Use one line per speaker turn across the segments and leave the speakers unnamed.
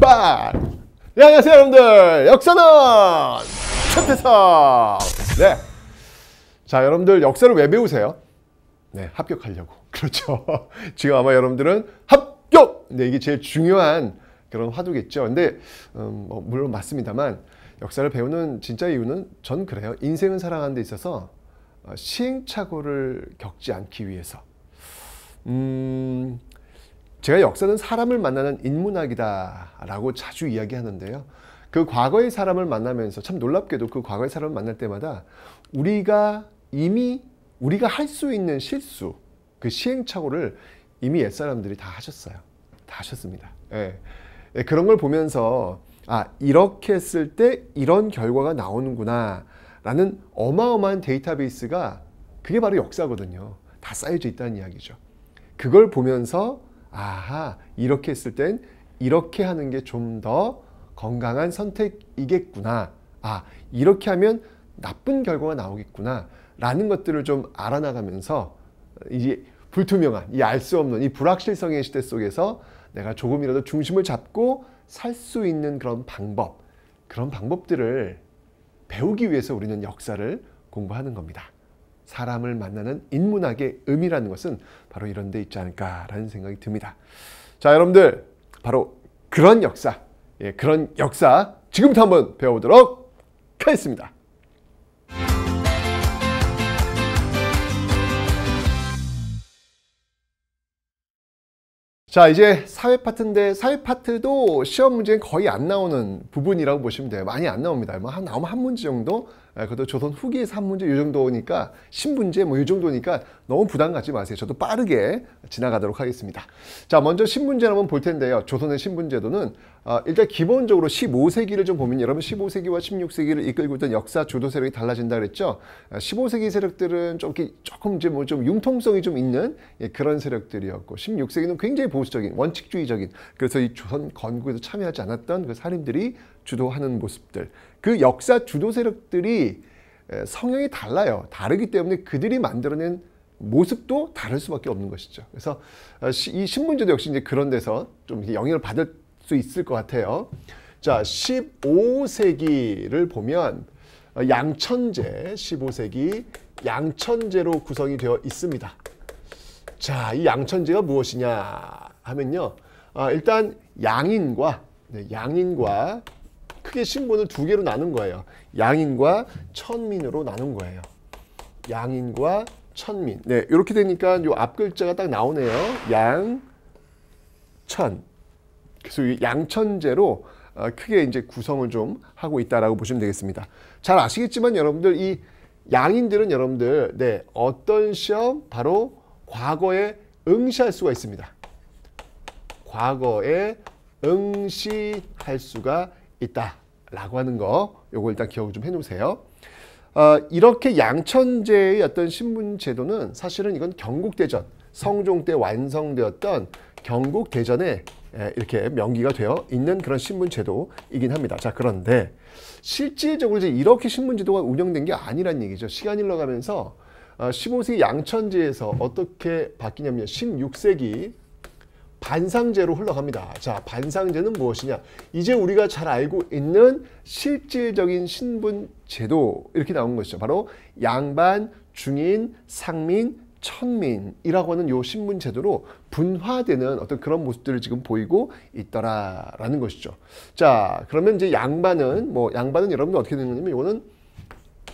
빡! 네, 예, 안녕하세요 여러분들 역사는 최태성 네. 자 여러분들 역사를 왜 배우세요? 네 합격하려고 그렇죠 지금 아마 여러분들은 합격! 네, 이게 제일 중요한 그런 화두겠죠 근데 음, 뭐 물론 맞습니다만 역사를 배우는 진짜 이유는 전 그래요 인생은 살아가는 데 있어서 어, 시행착오를 겪지 않기 위해서 음, 제가 역사는 사람을 만나는 인문학이다라고 자주 이야기하는데요. 그 과거의 사람을 만나면서 참 놀랍게도 그 과거의 사람을 만날 때마다 우리가 이미 우리가 할 수 있는 실수, 그 시행착오를 이미 옛사람들이 다 하셨어요. 다 하셨습니다. 예. 예, 그런 걸 보면서 아, 이렇게 했을 때 이런 결과가 나오는구나 라는 어마어마한 데이터베이스가 그게 바로 역사거든요. 다 쌓여져 있다는 이야기죠. 그걸 보면서 아하 이렇게 했을 땐 이렇게 하는 게 좀 더 건강한 선택이겠구나 아 이렇게 하면 나쁜 결과가 나오겠구나 라는 것들을 좀 알아나가면서 어, 이제 불투명한 이 알 수 없는 이 불확실성의 시대 속에서 내가 조금이라도 중심을 잡고 살 수 있는 그런 방법 그런 방법들을 배우기 위해서 우리는 역사를 공부하는 겁니다. 사람을 만나는 인문학의 의미라는 것은 바로 이런 데 있지 않을까라는 생각이 듭니다. 자, 여러분들 바로 그런 역사, 예, 그런 역사 지금부터 한번 배워보도록 하겠습니다. 자 이제 사회 파트인데 사회 파트도 시험 문제는 거의 안 나오는 부분이라고 보시면 돼요 많이 안 나옵니다 뭐 한, 나오면 한 문제 정도 예, 그것도 조선 후기 산문제이 정도니까 신분제뭐 이 정도니까 너무 부담 갖지 마세요. 저도 빠르게 지나가도록 하겠습니다. 자 먼저 신분제를 한번 볼 텐데요. 조선의 신분제도는 어, 일단 기본적으로 15세기를 좀 보면 여러분 15세기와 16세기를 이끌고 있던 역사 주도 세력이 달라진다 그랬죠. 15세기 어, 세력들은 좀 조금 이제 뭐 좀 융통성이 좀 있는 예, 그런 세력들이었고 16세기는 굉장히 보수적인 원칙주의적인 그래서 이 조선 건국에도 참여하지 않았던 그 사림들이 주도하는 모습들 그 역사 주도 세력들이 성향이 달라요. 다르기 때문에 그들이 만들어낸 모습도 다를 수밖에 없는 것이죠. 그래서 어, 이 신문제도 역시 이제 그런 데서 좀 영향을 받을 수 있을 것 같아요. 자, 15세기를 보면 어, 양천제, 15세기 양천제로 구성이 되어 있습니다. 자, 이 양천제가 무엇이냐 하면요. 아, 일단 양인과 네, 양인과 크게 신분을 두 개로 나눈 거예요. 양인과 천민으로 나눈 거예요. 양인과 천민. 네, 이렇게 되니까 요앞 글자가 딱 나오네요. 양, 천. 그래서 이 양천제로 어, 크게 이제 구성을 좀 하고 있다라고 보시면 되겠습니다. 잘 아시겠지만 여러분들 이 양인들은 여러분들 네, 어떤 시험 바로 과거에 응시할 수가 있습니다. 과거에 응시할 수가 있다라고 하는 거 요거 일단 기억을 좀 해놓으세요. 어, 이렇게 양천제의 어떤 신분 제도는 사실은 이건 경국대전 성종 때 완성되었던 경국대전에 이렇게 명기가 되어 있는 그런 신문제도이긴 합니다. 자 그런데 실질적으로 이제 이렇게 신문제도가 운영된 게 아니란 얘기죠. 시간이 흘러가면서 15세기 어, 양천지에서 어떻게 바뀌냐면 16세기 반상제로 흘러갑니다. 자, 반상제는 무엇이냐? 이제 우리가 잘 알고 있는 실질적인 신분 제도 이렇게 나온 것이죠. 바로 양반, 중인, 상민, 천민이라고 하는 요 신분 제도로 분화되는 어떤 그런 모습들을 지금 보이고 있더라라는 것이죠. 자, 그러면 이제 양반은 뭐 양반은 여러분들 어떻게 되는 거냐면 이거는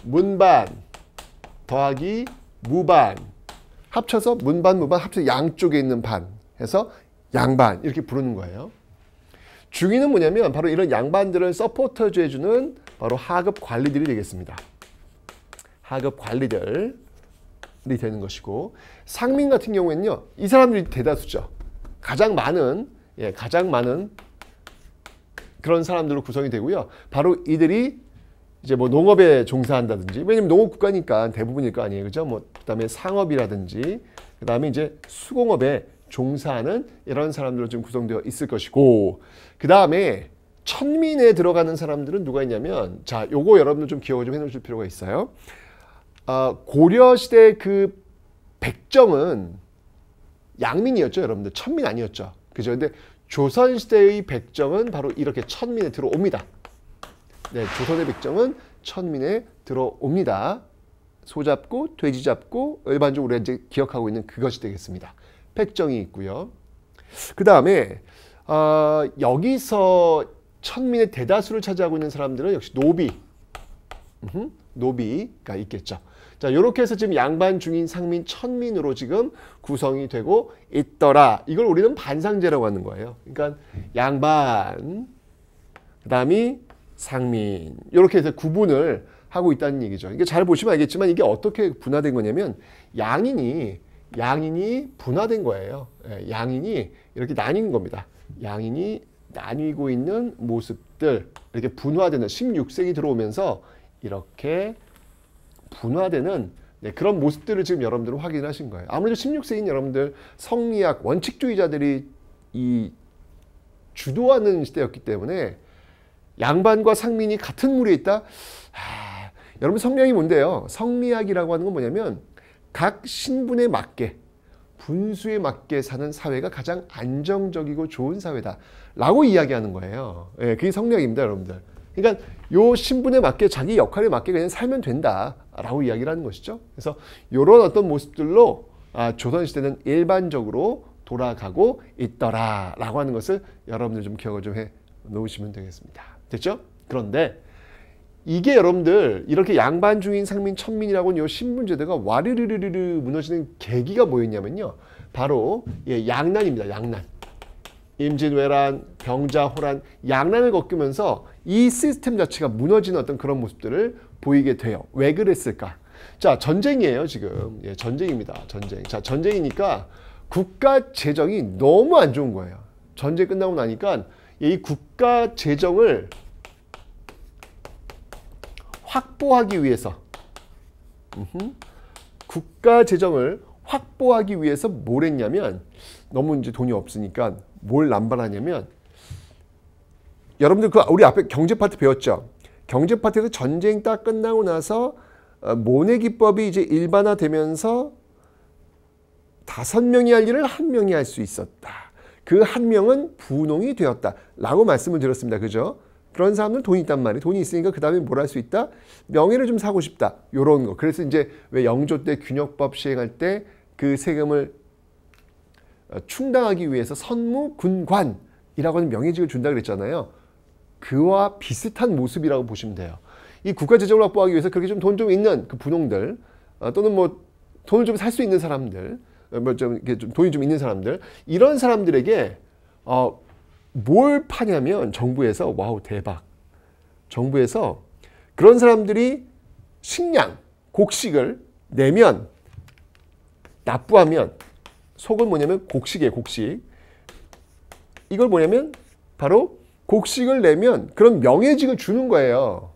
문반 더하기 무반 합쳐서 문반 무반 합쳐서 양쪽에 있는 반 해서 양반 이렇게 부르는 거예요. 중위는 뭐냐면 바로 이런 양반들을 서포터즈 해주는 바로 하급 관리들이 되겠습니다. 하급 관리들이 되는 것이고 상민 같은 경우에는요. 이 사람들이 대다수죠. 가장 많은 예, 가장 많은 그런 사람들로 구성이 되고요. 바로 이들이 이제 뭐 농업에 종사한다든지 왜냐면 농업 국가니까 대부분일 거 아니에요. 그죠? 뭐 그다음에 상업이라든지 그다음에 이제 수공업에 종사하는 이런 사람들로 지금 구성되어 있을 것이고 그 다음에 천민에 들어가는 사람들은 누가 있냐면 자 요거 여러분들 좀 기억을 좀 해놓으실 필요가 있어요 아, 고려시대 그 백정은 양민이었죠 여러분들 천민 아니었죠 그죠 근데 조선시대의 백정은 바로 이렇게 천민에 들어옵니다 네 조선의 백정은 천민에 들어옵니다 소 잡고 돼지 잡고 일반적으로 우리가 이제 기억하고 있는 그것이 되겠습니다 백정이 있고요. 그 다음에 어, 아, 여기서 천민의 대다수를 차지하고 있는 사람들은 역시 노비, 으흠, 노비가 있겠죠. 자, 이렇게 해서 지금 양반, 중인, 상민, 천민으로 지금 구성이 되고 있더라. 이걸 우리는 반상제라고 하는 거예요. 그러니까 양반, 그 다음이 상민 이렇게 해서 구분을 하고 있다는 얘기죠. 이게 잘 보시면 알겠지만 이게 어떻게 분화된 거냐면 양인이 양인이 분화된 거예요. 예, 양인이 이렇게 나뉜 겁니다. 양인이 나뉘고 있는 모습들 이렇게 분화되는 16세기 들어오면서 이렇게 분화되는 네, 그런 모습들을 지금 여러분들은 확인하신 거예요. 아무래도 16세기인 여러분들 성리학 원칙주의자들이 이 주도하는 시대였기 때문에 양반과 상민이 같은 무에 있다. 하, 여러분 성량이 뭔데요? 성리학이라고 하는 건 뭐냐면 각 신분에 맞게 분수에 맞게 사는 사회가 가장 안정적이고 좋은 사회다 라고 이야기하는 거예요. 예, 그게 성리학입니다 여러분들. 그러니까 요 신분에 맞게 자기 역할에 맞게 그냥 살면 된다 라고 이야기를 하는 것이죠. 그래서 이런 어떤 모습들로 아, 조선시대는 일반적으로 돌아가고 있더라 라고 하는 것을 여러분들 좀 기억을 좀 해 놓으시면 되겠습니다. 됐죠? 그런데 이게 여러분들 이렇게 양반 중인 상민 천민이라고 하는 이 신분제도가 와르르르르 무너지는 계기가 뭐였냐면요. 바로 예, 양난입니다. 양난. 임진왜란, 병자호란, 양난을 겪으면서 이 시스템 자체가 무너지는 어떤 그런 모습들을 보이게 돼요. 왜 그랬을까? 자, 전쟁이에요, 지금. 예, 전쟁입니다. 전쟁. 자, 전쟁이니까 국가 재정이 너무 안 좋은 거예요. 전쟁 끝나고 나니까 이 국가 재정을 확보하기 위해서 국가 재정을 확보하기 위해서 뭘 했냐면 너무 이제 돈이 없으니까 뭘 남발하냐면 여러분들 그 우리 앞에 경제 파트 배웠죠. 경제 파트에서 전쟁 딱 끝나고 나서 어, 모내 기법이 이제 일반화되면서 다섯 명이 할 일을 한 명이 할 수 있었다. 그 한 명은 분홍이 되었다. 라고 말씀을 드렸습니다. 그죠? 그런 사람들 돈이 있단 말이에요. 돈이 있으니까 그 다음에 뭘 할 수 있다? 명예를 좀 사고 싶다. 요런 거. 그래서 이제 왜 영조 때 균역법 시행할 때 그 세금을 어, 충당하기 위해서 선무 군관이라고 하는 명예직을 준다 그랬잖아요. 그와 비슷한 모습이라고 보시면 돼요. 이 국가 재정을 확보하기 위해서 그렇게 좀 돈 좀 있는 그 분홍들 어, 또는 뭐 돈을 좀 살 수 있는 사람들 어, 뭐좀 돈이 좀 있는 사람들 이런 사람들에게 어뭘 파냐면 정부에서 와우 대박. 정부에서 그런 사람들이 식량, 곡식을 내면 납부하면 속은 뭐냐면 곡식이에 곡식. 이걸 뭐냐면 바로 곡식을 내면 그런 명예직을 주는 거예요.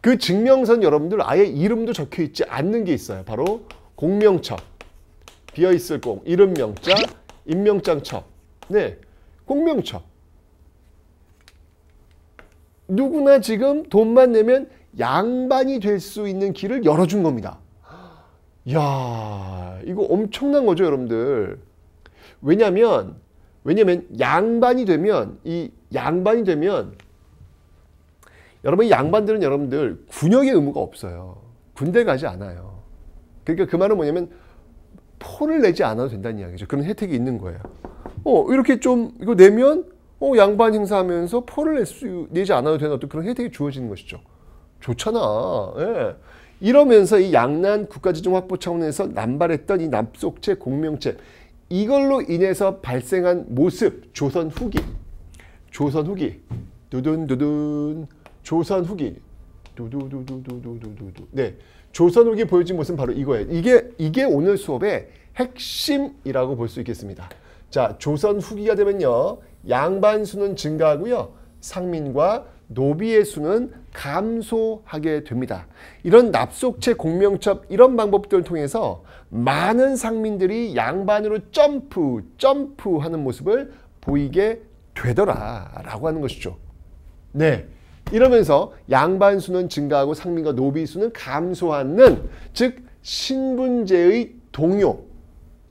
그증명선 여러분들 아예 이름도 적혀 있지 않는 게 있어요. 바로 공명첩. 비어 있을 공, 이름 명자, 임명장첩. 네. 공명처. 누구나 지금 돈만 내면 양반이 될 수 있는 길을 열어준 겁니다. 야 이거 엄청난 거죠, 여러분들. 왜냐면, 왜냐면 양반이 되면, 이 양반이 되면, 여러분, 양반들은 여러분들 군역의 의무가 없어요. 군대 가지 않아요. 그러니까 그 말은 뭐냐면, 포를 내지 않아도 된다는 이야기죠. 그런 혜택이 있는 거예요. 어, 이렇게 좀 이거 내면 어, 양반 행사하면서 포를 낼 수, 내지 않아도 되는 어떤 그런 혜택이 주어지는 것이죠. 좋잖아. 예. 이러면서 이 양난 국가지정 확보 차원에서 남발했던 이 납속체 공명체 이걸로 인해서 발생한 모습 조선 후기 조선 후기 두둔두둔 조선 후기 두두두두두두두두 네 조선 후기 보여진 모습은 바로 이거예요 이게 이게 오늘 수업의 핵심이라고 볼 수 있겠습니다. 자, 조선 후기가 되면요. 양반 수는 증가하고요. 상민과 노비의 수는 감소하게 됩니다. 이런 납속체 공명첩 이런 방법들을 통해서 많은 상민들이 양반으로 점프 점프하는 모습을 보이게 되더라라고 하는 것이죠. 네. 이러면서 양반 수는 증가하고 상민과 노비 수는 감소하는 즉 신분제의 동요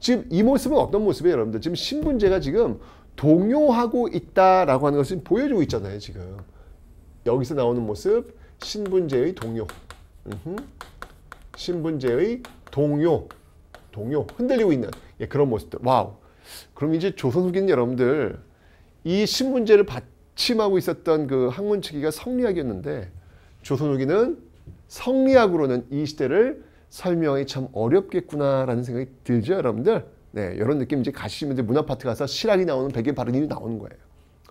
지금 이 모습은 어떤 모습이에요 여러분들 지금 신분제가 지금 동요하고 있다라고 하는 것을 보여주고 있잖아요 지금 여기서 나오는 모습 신분제의 동요 으흠. 신분제의 동요 동요 흔들리고 있는 예, 그런 모습들 와우 그럼 이제 조선 후기는 여러분들 이 신분제를 받침하고 있었던 그 학문 체계가 성리학이었는데 조선 후기는 성리학으로는 이 시대를 설명이 참 어렵겠구나라는 생각이 들죠, 여러분들? 네, 이런 느낌 이제 가시면 이제 문화파트 가서 실학이 나오는 백인 발음이 나오는 거예요.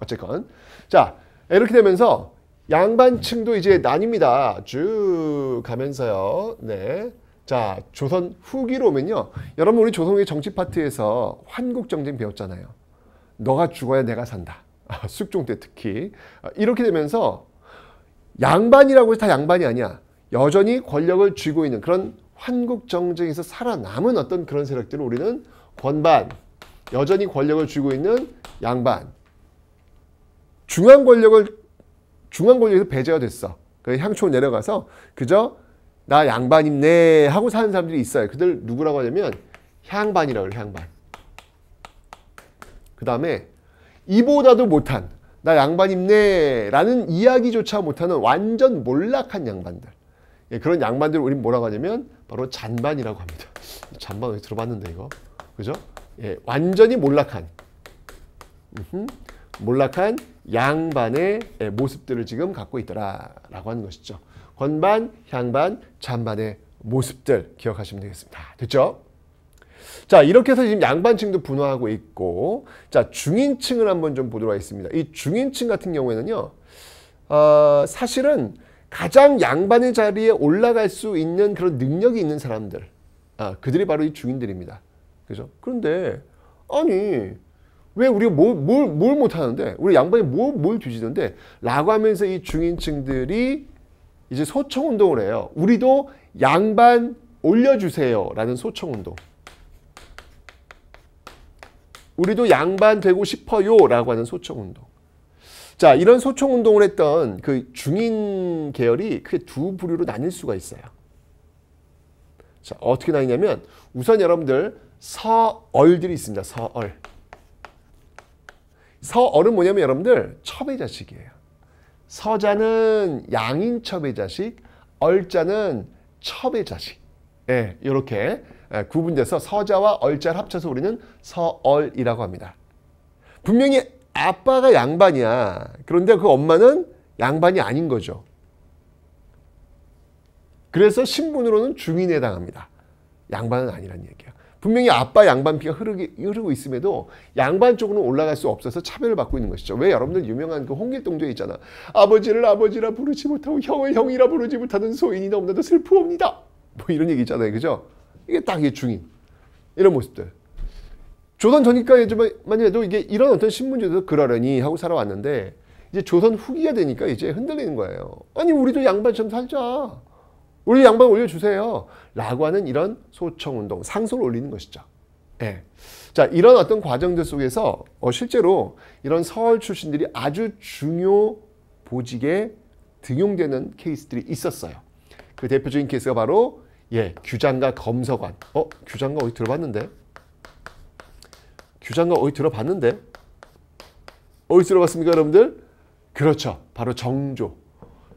어쨌건. 자, 이렇게 되면서 양반층도 이제 나뉩니다. 쭉 가면서요. 네. 자, 조선 후기로 오면요. 여러분, 우리 조선의 정치 파트에서 환국정쟁 배웠잖아요. 너가 죽어야 내가 산다. 아, 숙종 때 특히. 아, 이렇게 되면서 양반이라고 해서 다 양반이 아니야. 여전히 권력을 쥐고 있는 그런 한국 정쟁에서 살아남은 어떤 그런 세력들을 우리는 권반, 여전히 권력을 쥐고 있는 양반, 중앙 권력을 중앙 권력에서 배제가 됐어. 그향초 내려가서 그저 나 양반입네 하고 사는 사람들이 있어요. 그들 누구라고 하냐면 향반이라고 해요. 향반. 그 다음에 이보다도 못한 나 양반입네 라는 이야기조차 못하는 완전 몰락한 양반들. 예, 그런 양반들을 우리는 뭐라고 하냐면 바로 잔반이라고 합니다. 잔반 어디 들어봤는데 이거. 그죠? 예, 완전히 몰락한 으흠, 몰락한 양반의 예, 모습들을 지금 갖고 있더라라고 하는 것이죠. 건반, 향반, 잔반의 모습들 기억하시면 되겠습니다. 됐죠? 자 이렇게 해서 지금 양반층도 분화하고 있고 자 중인층을 한번 좀 보도록 하겠습니다. 이 중인층 같은 경우에는요. 어, 사실은 가장 양반의 자리에 올라갈 수 있는 그런 능력이 있는 사람들 아, 그들이 바로 이 주인들입니다. 그죠? 그런데 아니 왜 우리가 뭘, 뭘, 뭘 못하는데 우리 양반이 뭘, 뭐, 뭘 뒤지는데 라고 하면서 이 중인층들이 이제 소청운동을 해요. 우리도 양반 올려주세요 라는 소청운동 우리도 양반 되고 싶어요 라고 하는 소청운동 자, 이런 소총 운동을 했던 그 중인 계열이 크게 두 부류로 나뉠 수가 있어요. 자, 어떻게 나뉘냐면 우선 여러분들 서얼들이 있습니다. 서얼. 서얼은 뭐냐면 여러분들 첩의 자식이에요. 서자는 양인 첩의 자식, 얼자는 첩의 자식. 예, 이렇게 예, 구분돼서 서자와 얼자를 합쳐서 우리는 서얼이라고 합니다. 분명히 아빠가 양반이야. 그런데 그 엄마는 양반이 아닌 거죠. 그래서 신분으로는 중인에 해당합니다. 양반은 아니라는 얘기야. 분명히 아빠 양반 피가 흐르기, 흐르고 있음에도 양반 쪽으로 올라갈 수 없어서 차별을 받고 있는 것이죠. 왜 여러분들 유명한 그 홍길동도에 있잖아. 아버지를 아버지라 부르지 못하고 형을 형이라 부르지 못하는 소인이 너무나도 슬프옵니다. 뭐 이런 얘기 있잖아요. 그죠? 이게 딱 이게 중인. 이런 모습들. 조선 전기까지만 해도 이게 이런 어떤 신문제도 그러려니 하고 살아왔는데 이제 조선 후기가 되니까 이제 흔들리는 거예요. 아니 우리도 양반 처럼 살자. 우리 양반 올려주세요. 라고 하는 이런 소청운동, 상소를 올리는 것이죠. 예. 자, 이런 어떤 과정들 속에서 어, 실제로 이런 서울 출신들이 아주 중요 보직에 등용되는 케이스들이 있었어요. 그 대표적인 케이스가 바로 예, 규장과 검서관. 어, 규장과 어디 들어봤는데? 규장과 어디 들어봤는데? 어이 들어봤습니까, 여러분들? 그렇죠. 바로 정조.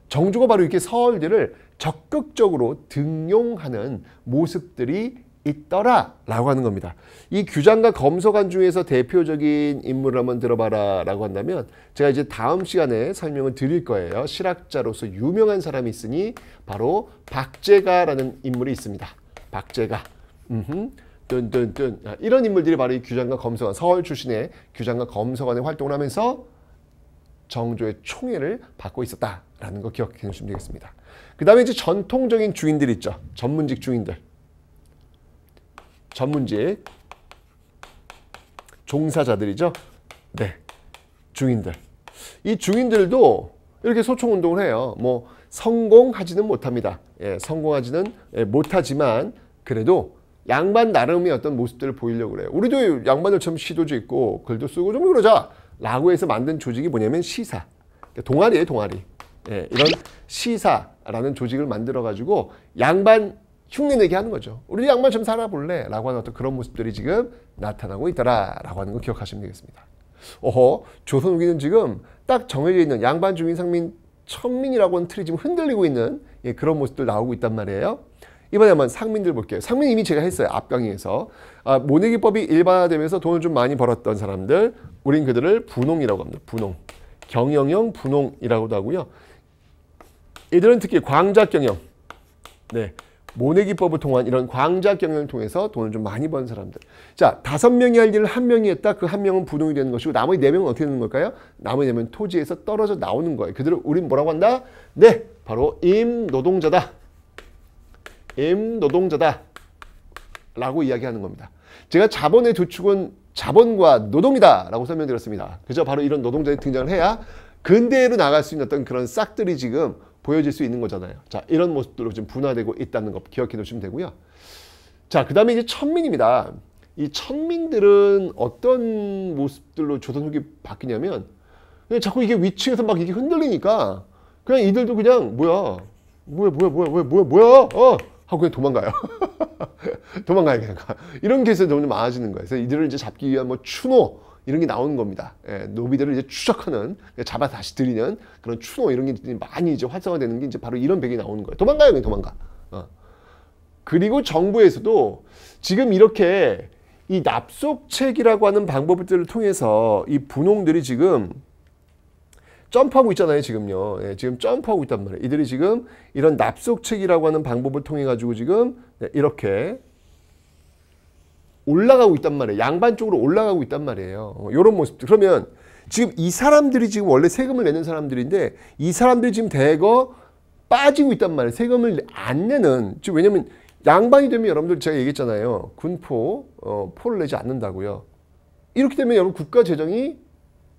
정조가 바로 이렇게 서울들을 적극적으로 등용하는 모습들이 있더라라고 하는 겁니다. 이 규장과 검소관 중에서 대표적인 인물을 한번 들어봐라라고 한다면 제가 이제 다음 시간에 설명을 드릴 거예요. 실학자로서 유명한 사람이 있으니 바로 박제가라는 인물이 있습니다. 박제가. 음흠. 뚠뚠뚠 이런 인물들이 바로 이 규장과 검서관 서울 출신의 규장과 검서관의 활동을 하면서 정조의 총애를 받고 있었다라는 거 기억해 주시면 되겠습니다. 그 다음에 이제 전통적인 주인들 있죠. 전문직 주인들. 전문직 종사자들이죠. 네. 중인들. 이 중인들도 이렇게 소총 운동을 해요. 뭐 성공하지는 못합니다. 예, 성공하지는 예, 못하지만 그래도 양반 나름의 어떤 모습들을 보이려고 그래요. 우리도 양반들처럼 시도도 있고 글도 쓰고 좀 그러자 라고 해서 만든 조직이 뭐냐면 시사. 그러니까 동아리예요 동아리. 예, 이런 시사라는 조직을 만들어가지고 양반 흉내내게 하는 거죠. 우리 양반 처럼 살아볼래? 라고 하는 어떤 그런 모습들이 지금 나타나고 있더라 라고 하는 거 기억하시면 되겠습니다. 어허 조선 후기는 지금 딱 정해져 있는 양반 주민 상민 천민이라고 하는 틀이 지금 흔들리고 있는 예, 그런 모습들 나오고 있단 말이에요. 이번에 한번 상민들 볼게요. 상민 이미 제가 했어요. 앞 강의에서. 아, 모내기법이 일반화되면서 돈을 좀 많이 벌었던 사람들, 우린 그들을 분홍이라고 합니다. 분홍. 경영형 분홍이라고도 하고요. 이들은 특히 광작경영 네, 모내기법을 통한 이런 광작경영을 통해서 돈을 좀 많이 번 사람들. 자, 다섯 명이 할 일을 한 명이 했다. 그 한 명은 분홍이 되는 것이고 나머지 네 명은 어떻게 되는 걸까요? 나머지 네 명은 토지에서 떨어져 나오는 거예요. 그들을 우린 뭐라고 한다? 네, 바로 임노동자다. M 노동자다 라고 이야기하는 겁니다. 제가 자본의 조축은 자본과 노동이다 라고 설명드렸습니다. 그죠? 바로 이런 노동자의 등장을 해야 근대로 나갈 수 있는 어떤 그런 싹들이 지금 보여질 수 있는 거잖아요. 자, 이런 모습들로 지금 분화되고 있다는 것 기억해 놓으시면 되고요. 자, 그 다음에 이제 천민입니다. 이 천민들은 어떤 모습들로 조선 후기 바뀌냐면 자꾸 이게 위층에서 막 이게 흔들리니까 그냥 이들도 그냥 뭐야 뭐야 뭐야 뭐야 뭐야 뭐야 어 하고 그냥 도망가요. 도망가요 그냥 가. 이런 케이스가 점점 많아지는 거예요. 그래서 이들을 이제 잡기 위한 뭐 추노 이런 게 나오는 겁니다. 예, 노비들을 이제 추적하는 그러니까 잡아 다시 들이는 그런 추노 이런 게 많이 이제 활성화되는 게 이제 바로 이런 배경이 나오는 거예요. 도망가요 그냥 도망가. 어. 그리고 정부에서도 지금 이렇게 이 납속책이라고 하는 방법들을 통해서 이 분홍들이 지금 점프하고 있잖아요 지금요 예, 지금 점프하고 있단 말이에요 이들이 지금 이런 납속책이라고 하는 방법을 통해 가지고 지금 네, 이렇게 올라가고 있단 말이에요 양반 쪽으로 올라가고 있단 말이에요 이런 어, 모습 그러면 지금 이 사람들이 지금 원래 세금을 내는 사람들인데 이 사람들이 지금 대거 빠지고 있단 말이에요 세금을 안 내는 지금 왜냐면 양반이 되면 여러분들 제가 얘기했잖아요 군포 어, 포를 내지 않는다고요 이렇게 되면 여러분 국가 재정이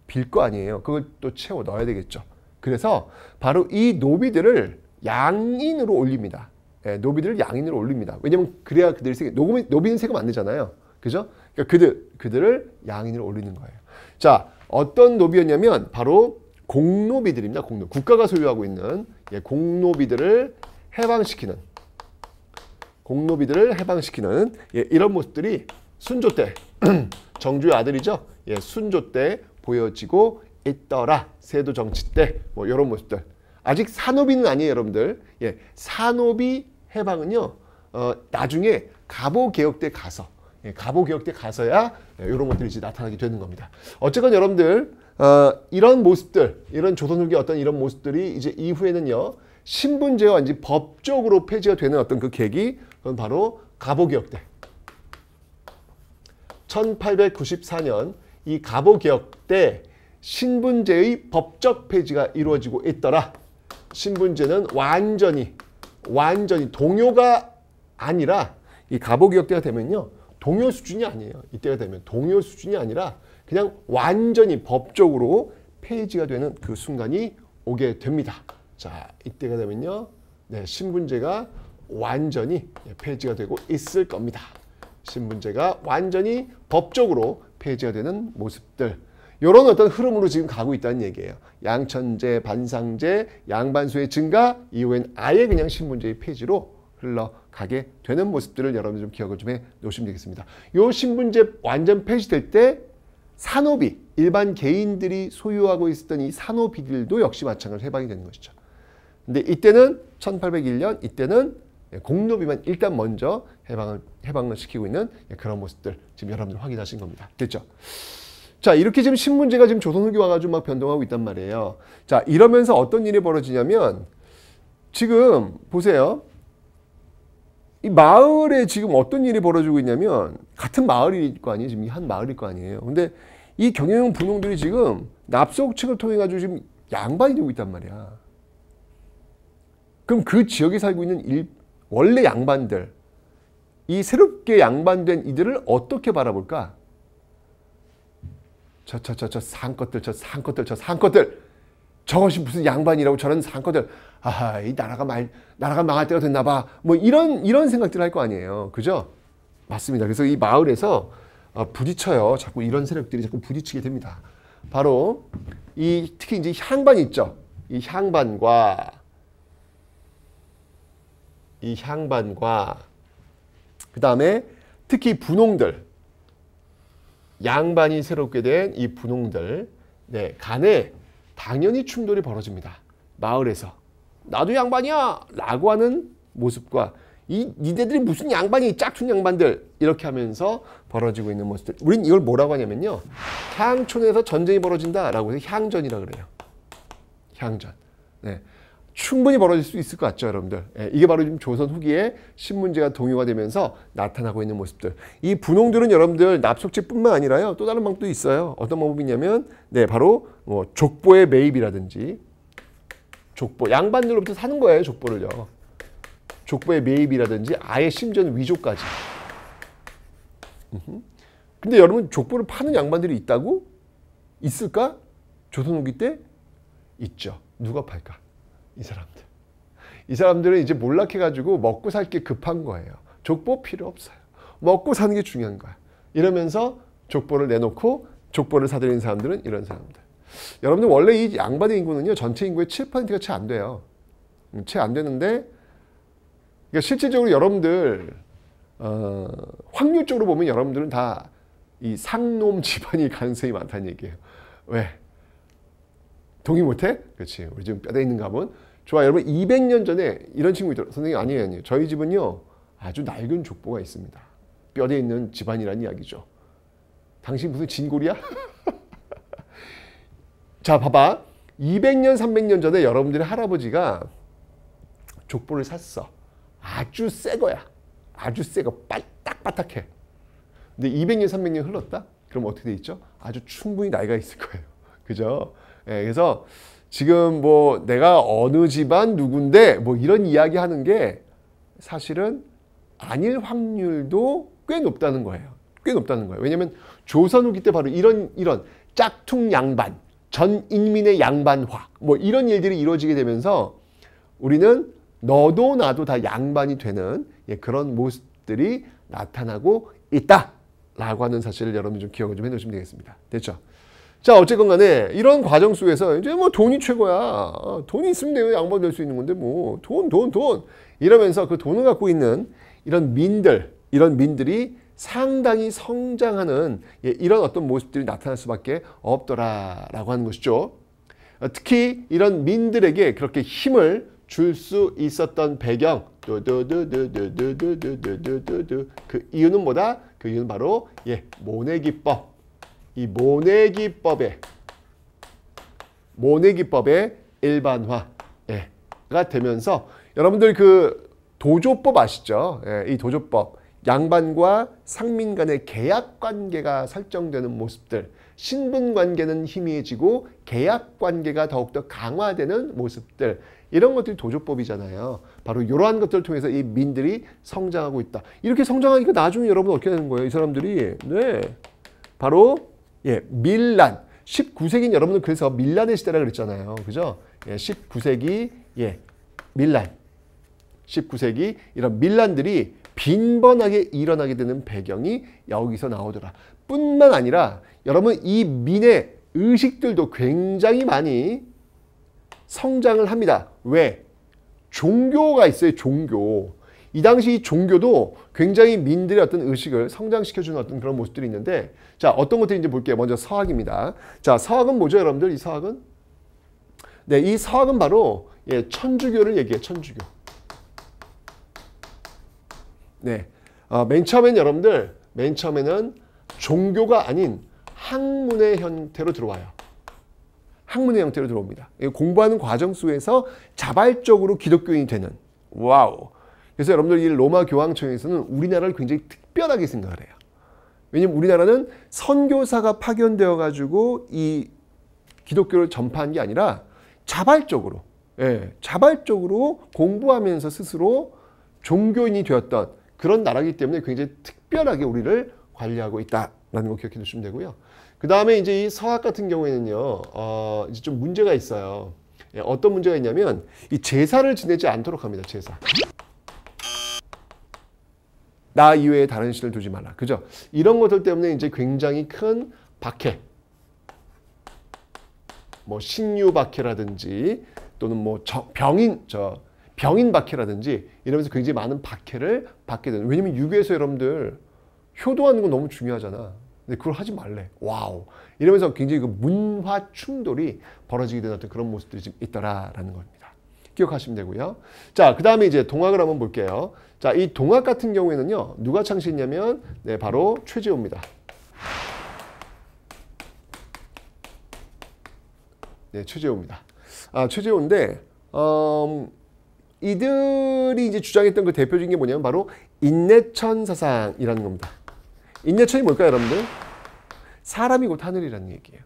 빌거 아니에요. 그걸 또 채워 넣어야 되겠죠. 그래서 바로 이 노비들을 양인으로 올립니다. 예, 노비들을 양인으로 올립니다. 왜냐면 그래야 그들이 세금, 노비, 노비는 세금 안 내잖아요. 그죠? 그러니까 그들, 그들을 양인으로 올리는 거예요. 자, 어떤 노비였냐면 바로 공노비들입니다. 공노. 국가가 소유하고 있는 예, 공노비들을 해방시키는 공노비들을 해방시키는 예, 이런 모습들이 순조 때정주의 아들이죠. 예, 순조 때 보여지고 있더라. 세도 정치 때 뭐 이런 모습들. 아직 산업인은 아니에요, 여러분들. 예, 산업이 해방은요. 어, 나중에 가보 개혁 때 가서 예, 가보 개혁 때 가서야 예, 이런 것들이 이제 나타나게 되는 겁니다. 어쨌건 여러분들 어, 이런 모습들, 이런 조선후기 어떤 이런 모습들이 이제 이후에는요. 신분제와 이제 법적으로 폐지가 되는 어떤 그 계기 그건 바로 가보개혁 때 1894년 이 가보 개혁 때 신분제의 법적 폐지가 이루어지고 있더라. 신분제는 완전히 완전히 동요가 아니라 이 가보 개혁 때가 되면요. 동요 수준이 아니에요. 이때가 되면 동요 수준이 아니라 그냥 완전히 법적으로 폐지가 되는 그 순간이 오게 됩니다. 자, 이때가 되면요. 네, 신분제가 완전히 폐지가 되고 있을 겁니다. 신분제가 완전히 법적으로 폐지가 되는 모습들 이런 어떤 흐름으로 지금 가고 있다는 얘기예요. 양천제, 반상제, 양반수의 증가 이후엔 아예 그냥 신분제의 폐지로 흘러가게 되는 모습들을 여러분 좀 기억을 좀 해 놓으시면 되겠습니다. 요 신분제 완전 폐지될 때 산업이 일반 개인들이 소유하고 있었던 이산업비들도 역시 마찬가지로 해방이 되는 것이죠. 근데 이때는 1801년 이때는 예, 공노비만 일단 먼저 해방을, 해방을 시키고 있는 예, 그런 모습들 지금 여러분들 확인하신 겁니다. 됐죠? 자 이렇게 지금 신문제가 지금 조선후기 와가지고 막 변동하고 있단 말이에요. 자 이러면서 어떤 일이 벌어지냐면 지금 보세요. 이 마을에 지금 어떤 일이 벌어지고 있냐면 같은 마을일 거 아니에요. 지금 한 마을일 거 아니에요. 근데 이 경영 용 분홍들이 지금 납속층을 통해 가지고 지금 양반이 되고 있단 말이야. 그럼 그 지역에 살고 있는 일, 원래 양반들, 이 새롭게 양반된 이들을 어떻게 바라볼까? 저, 저, 저, 저 상것들, 저 상것들, 저 상것들. 저것이 무슨 양반이라고 저런 상것들. 아, 이 나라가 말, 나라가 망할 때가 됐나 봐. 뭐 이런, 이런 생각들 할거 아니에요. 그죠? 맞습니다. 그래서 이 마을에서 어, 부딪혀요. 자꾸 이런 세력들이 자꾸 부딪히게 됩니다. 바로 이 특히 이제 향반 있죠. 이 향반과 이 향반과 그 다음에 특히 분홍들 양반이 새롭게 된 이 분홍들 네, 간에 당연히 충돌이 벌어집니다. 마을에서 나도 양반이야 라고 하는 모습과 이 니네들이 무슨 양반이 짝퉁 양반들 이렇게 하면서 벌어지고 있는 모습들 우린 이걸 뭐라고 하냐면요 향촌에서 전쟁이 벌어진다 라고 해서 향전이라 그래요 향전 네. 충분히 벌어질 수 있을 것 같죠, 여러분들. 예, 이게 바로 지금 조선 후기에 신문제가 동요가 되면서 나타나고 있는 모습들. 이 분홍들은 여러분들 납속제뿐만 아니라요. 또 다른 방법도 있어요. 어떤 방법이냐면 네, 바로 뭐 족보의 매입이라든지 족보 양반들로부터 사는 거예요, 족보를요. 족보의 매입이라든지 아예 심지어는 위조까지. 근데 여러분 족보를 파는 양반들이 있다고? 있을까? 조선 후기 때 있죠. 누가 팔까? 이 사람들. 이 사람들은 이제 몰락해가지고 먹고 살 게 급한 거예요. 족보 필요 없어요. 먹고 사는 게 중요한 거야. 이러면서 족보를 내놓고 족보를 사들인 사람들은 이런 사람들. 여러분들 원래 이 양반의 인구는요. 전체 인구의 7%가 채 안 돼요. 음, 채안 되는데 그러니까 실질적으로 여러분들 어, 확률적으로 보면 여러분들은 다 이 상놈 집안일 가능성이 많다는 얘기예요. 왜? 동의 못해? 그렇지. 우리 지금 뼈대 있는 가문. 좋아. 여러분 200년 전에 이런 친구 있더라. 선생님 아니에요, 아니에요. 저희 집은요 아주 낡은 족보가 있습니다. 뼈대 있는 집안이라는 이야기죠. 당신 무슨 진골이야? 자, 봐봐. 200년, 300년 전에 여러분들의 할아버지가 족보를 샀어. 아주 새 거야. 아주 새거 빠딱빠딱해. 근데 200년, 300년 흘렀다? 그럼 어떻게 돼 있죠? 아주 충분히 나이가 있을 거예요. 그죠? 예, 그래서 지금 뭐 내가 어느 집안 누군데 뭐 이런 이야기 하는 게 사실은 아닐 확률도 꽤 높다는 거예요. 꽤 높다는 거예요. 왜냐면 조선 후기 때 바로 이런 이런 짝퉁 양반, 전 인민의 양반화 뭐 이런 일들이 이루어지게 되면서 우리는 너도 나도 다 양반이 되는 예, 그런 모습들이 나타나고 있다라고 하는 사실을 여러분 좀 기억을 좀 해놓으시면 되겠습니다. 됐죠? 자 어쨌건 간에 이런 과정 속에서 이제 뭐 돈이 최고야 돈이 있으면 내가 양보될수 있는 건데 뭐돈 돈, 돈 이러면서 그 돈을 갖고 있는 이런 민들 이런 민들이 상당히 성장하는 예, 이런 어떤 모습들이 나타날 수밖에 없더라라고 하는 것이죠. 특히 이런 민들에게 그렇게 힘을 줄 수 있었던 배경 그 이유는 뭐다? 그 이유는 바로 예, 모내 기법 이 모내기법의 모내기법의 일반화가 되면서 여러분들 그 도조법 아시죠? 예, 이 도조법 양반과 상민 간의 계약 관계가 설정되는 모습들 신분 관계는 희미해지고 계약 관계가 더욱더 강화되는 모습들 이런 것들이 도조법이잖아요. 바로 이러한 것들을 통해서 이 민들이 성장하고 있다. 이렇게 성장하니까 나중에 여러분 어떻게 되는 거예요? 이 사람들이 네 바로 예, 밀란. 19세기는 여러분들 그래서 밀란의 시대라 그랬잖아요. 그죠? 예, 19세기 예, 밀란. 19세기 이런 밀란들이 빈번하게 일어나게 되는 배경이 여기서 나오더라. 뿐만 아니라 여러분 이 민의 의식들도 굉장히 많이 성장을 합니다. 왜? 종교가 있어요. 종교. 이 당시 종교도 굉장히 민들의 어떤 의식을 성장시켜주는 어떤 그런 모습들이 있는데 자 어떤 것들이 이 볼게요. 먼저 서학입니다. 자 서학은 뭐죠 여러분들 이 서학은? 네 이 서학은 바로 예, 천주교를 얘기해 천주교. 네. 어, 맨 처음엔 여러분들 맨 처음에는 종교가 아닌 학문의 형태로 들어와요. 학문의 형태로 들어옵니다. 공부하는 과정 속에서 자발적으로 기독교인이 되는 와우 그래서 여러분들 이 로마 교황청에서는 우리나라를 굉장히 특별하게 생각을 해요. 왜냐면 우리나라는 선교사가 파견되어 가지고 이 기독교를 전파한 게 아니라 자발적으로 예, 자발적으로 공부하면서 스스로 종교인이 되었던 그런 나라기 때문에 굉장히 특별하게 우리를 관리하고 있다라는 거 기억해 두시면 되고요. 그 다음에 이제 이 서학 같은 경우에는요, 어, 이제 좀 문제가 있어요. 예, 어떤 문제가 있냐면 이 제사를 지내지 않도록 합니다. 제사. 나 이외에 다른 신을 두지 말라. 그죠? 이런 것들 때문에 이제 굉장히 큰 박해. 뭐 신유 박해라든지 또는 뭐 저, 병인 저 병인 박해라든지 이러면서 굉장히 많은 박해를 받게 되는. 왜냐면 유교에서 여러분들 효도하는 건 너무 중요하잖아. 근데 그걸 하지 말래. 와우. 이러면서 굉장히 그 문화 충돌이 벌어지게 되는 어떤 그런 모습들이 지금 있더라라는 걸. 기억하시면 되고요. 자, 그 다음에 이제 동학을 한번 볼게요. 자, 이 동학 같은 경우에는요. 누가 창시했냐면 네, 바로 최재호입니다 네, 최재호입니다. 아, 최재호인데 음, 이들이 이제 주장했던 그 대표적인 게 뭐냐면 바로 인내천 사상이라는 겁니다. 인내천이 뭘까요, 여러분들? 사람이 곧 하늘이라는 얘기예요.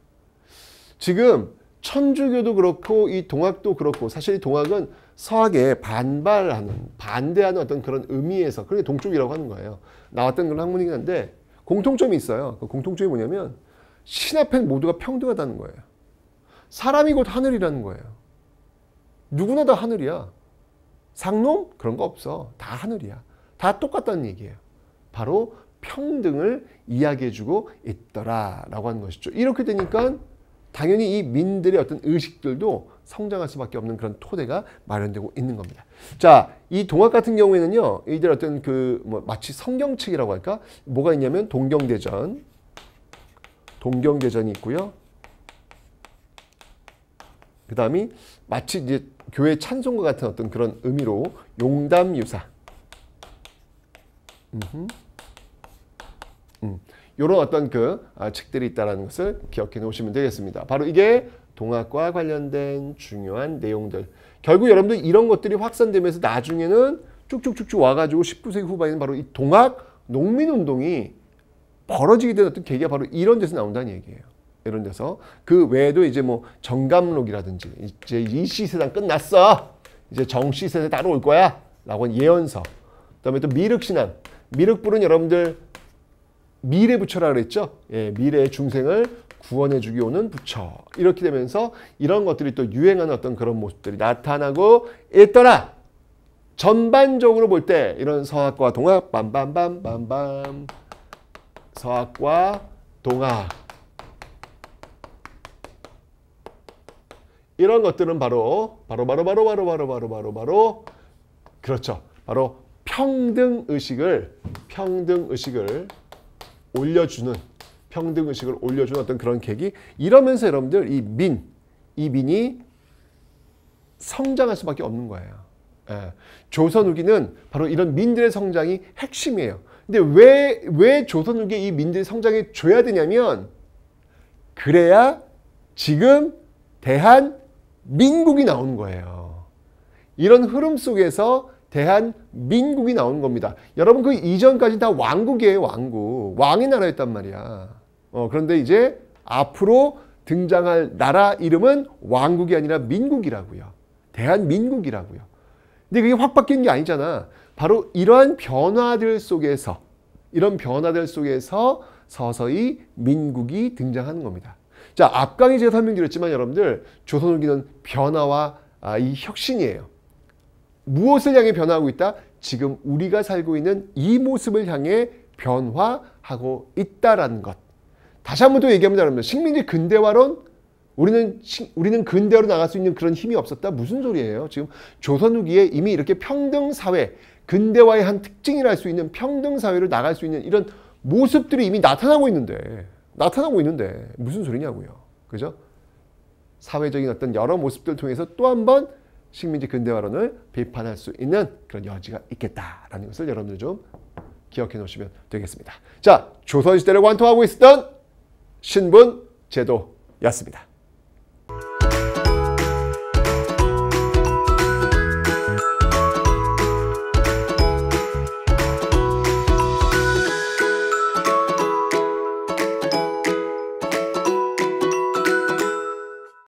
지금 천주교도 그렇고 이 동학도 그렇고 사실 이 동학은 서학에 반발하는 반대하는 어떤 그런 의미에서 그게 동쪽이라고 하는 거예요. 나왔던 그런 학문이긴 한데 공통점이 있어요. 그 공통점이 뭐냐면 신 앞엔 모두가 평등하다는 거예요. 사람이 곧 하늘이라는 거예요. 누구나 다 하늘이야. 상놈? 그런 거 없어. 다 하늘이야. 다 똑같다는 얘기예요. 바로 평등을 이야기해주고 있더라 라고 하는 것이죠. 이렇게 되니까 당연히 이 민들의 어떤 의식들도 성장할 수밖에 없는 그런 토대가 마련되고 있는 겁니다. 자, 이 동학 같은 경우에는요, 이들 어떤 그뭐 마치 성경 책이라고 할까? 뭐가 있냐면 동경대전, 동경대전이 있고요. 그 다음이 마치 이제 교회 찬송과 같은 어떤 그런 의미로 용담유사. 음. 이런 어떤 그 아, 책들이 있다는 것을 기억해 놓으시면 되겠습니다. 바로 이게 동학과 관련된 중요한 내용들. 결국 여러분들 이런 것들이 확산되면서 나중에는 쭉쭉쭉쭉 와가지고 19세기 후반에는 바로 이 동학 농민운동이 벌어지게 된 어떤 계기가 바로 이런 데서 나온다는 얘기예요. 이런 데서 그 외에도 이제 뭐 정감록이라든지 이제 이씨 세상 끝났어 이제 정씨 세대 따로 올 거야 라고 한 예언서 그다음에 또 미륵신앙 미륵불은 여러분들 미래 부처라 그랬죠. 예, 미래의 중생을 구원해 주기 오는 부처. 이렇게 되면서 이런 것들이 또 유행하는 어떤 그런 모습들이 나타나고 있더라. 전반적으로 볼 때 이런 서학과 동학 빰빰빰빰빰 서학과 동학 이런 것들은 바로 바로 바로 바로 바로 바로 바로 바로 바로 그렇죠. 바로 평등 의식을 평등 의식을 올려주는 평등 의식을 올려주는 어떤 그런 계기 이러면서 여러분들 이 민, 이 민이 성장할 수밖에 없는 거예요. 예. 조선 후기는 바로 이런 민들의 성장이 핵심이에요. 근데 왜, 왜 조선 후기에 이 민들이 성장해 줘야 되냐면 그래야 지금 대한민국이 나오는 거예요. 이런 흐름 속에서 대한민국이 나오는 겁니다. 여러분 그 이전까지 다 왕국이에요. 왕국. 왕의 나라였단 말이야. 어, 그런데 이제 앞으로 등장할 나라 이름은 왕국이 아니라 민국이라고요. 대한민국이라고요. 근데 그게 확 바뀐 게 아니잖아. 바로 이러한 변화들 속에서 이런 변화들 속에서 서서히 민국이 등장하는 겁니다. 자, 앞강의 제가 설명드렸지만 여러분들 조선후기는 변화와 아, 이 혁신이에요. 무엇을 향해 변화하고 있다? 지금 우리가 살고 있는 이 모습을 향해 변화하고 있다라는 것. 다시 한 번 더 얘기하면 여러분 식민지 근대화론 우리는 우리는 근대로 나갈 수 있는 그런 힘이 없었다. 무슨 소리예요? 지금 조선 후기에 이미 이렇게 평등 사회, 근대화의 한 특징이라 할 수 있는 평등 사회로 나갈 수 있는 이런 모습들이 이미 나타나고 있는데 나타나고 있는데 무슨 소리냐고요. 그죠? 사회적인 어떤 여러 모습들 통해서 또한번 식민지 근대화론을 비판할 수 있는 그런 여지가 있겠다라는 것을 여러분들 좀 기억해 놓으시면 되겠습니다. 자, 조선시대를 관통하고 있었던 신분 제도였습니다.